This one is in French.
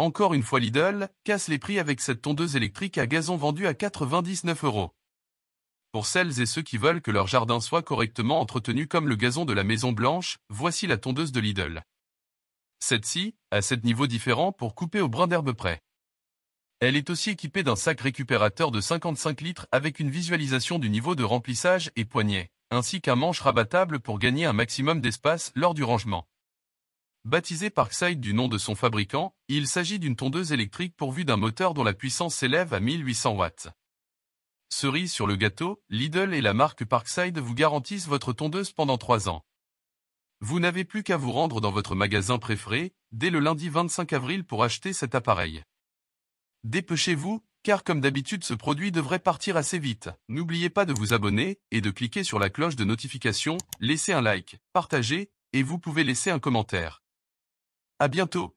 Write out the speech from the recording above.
Encore une fois Lidl, casse les prix avec cette tondeuse électrique à gazon vendue à 99 euros. Pour celles et ceux qui veulent que leur jardin soit correctement entretenu comme le gazon de la Maison Blanche, voici la tondeuse de Lidl. Cette ci à sept niveaux différents pour couper au brin d'herbe près. Elle est aussi équipée d'un sac récupérateur de 55 litres avec une visualisation du niveau de remplissage et poignée, ainsi qu'un manche rabattable pour gagner un maximum d'espace lors du rangement. Baptisé Parkside du nom de son fabricant, il s'agit d'une tondeuse électrique pourvue d'un moteur dont la puissance s'élève à 1800 watts. Cerise sur le gâteau, Lidl et la marque Parkside vous garantissent votre tondeuse pendant 3 ans. Vous n'avez plus qu'à vous rendre dans votre magasin préféré, dès le lundi 25 avril pour acheter cet appareil. Dépêchez-vous, car comme d'habitude ce produit devrait partir assez vite. N'oubliez pas de vous abonner et de cliquer sur la cloche de notification, laissez un like, partagez, et vous pouvez laisser un commentaire. À bientôt.